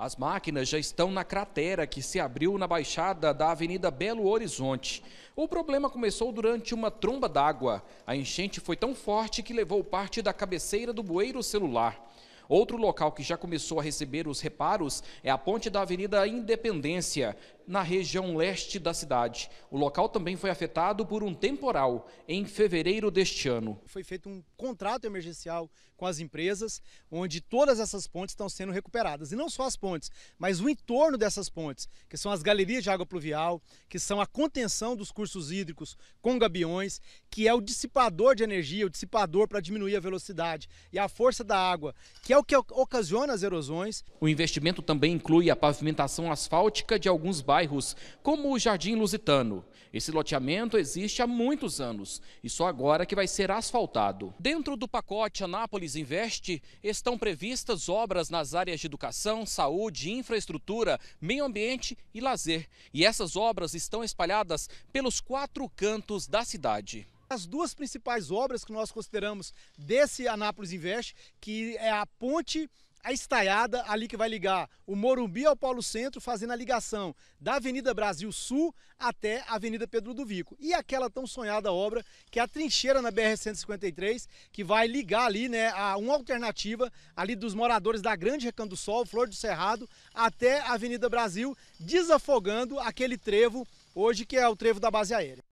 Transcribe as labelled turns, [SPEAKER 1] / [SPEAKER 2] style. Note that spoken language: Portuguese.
[SPEAKER 1] As máquinas já estão na cratera que se abriu na baixada da Avenida Belo Horizonte. O problema começou durante uma tromba d'água. A enchente foi tão forte que levou parte da cabeceira do bueiro celular. Outro local que já começou a receber os reparos é a ponte da Avenida Independência, na região leste da cidade. O local também foi afetado por um temporal em fevereiro deste ano.
[SPEAKER 2] Foi feito um contrato emergencial com as empresas, onde todas essas pontes estão sendo recuperadas. E não só as pontes, mas o entorno dessas pontes, que são as galerias de água pluvial, que são a contenção dos cursos hídricos com gabiões, que é o dissipador de energia, o dissipador para diminuir a velocidade e a força da água, que é o que ocasiona as erosões.
[SPEAKER 1] O investimento também inclui a pavimentação asfáltica de alguns bairros bairros, como o Jardim Lusitano. Esse loteamento existe há muitos anos e só agora que vai ser asfaltado. Dentro do pacote Anápolis Investe estão previstas obras nas áreas de educação, saúde, infraestrutura, meio ambiente e lazer. E essas obras estão espalhadas pelos quatro cantos da cidade.
[SPEAKER 2] As duas principais obras que nós consideramos desse Anápolis Invest, que é a ponte a estaiada ali que vai ligar o Morumbi ao Polo Centro, fazendo a ligação da Avenida Brasil Sul até a Avenida Pedro do Vico. E aquela tão sonhada obra, que é a trincheira na BR-153, que vai ligar ali né, a uma alternativa ali dos moradores da Grande Recanto do Sol, Flor do Cerrado, até a Avenida Brasil, desafogando aquele trevo hoje que é o trevo da base aérea.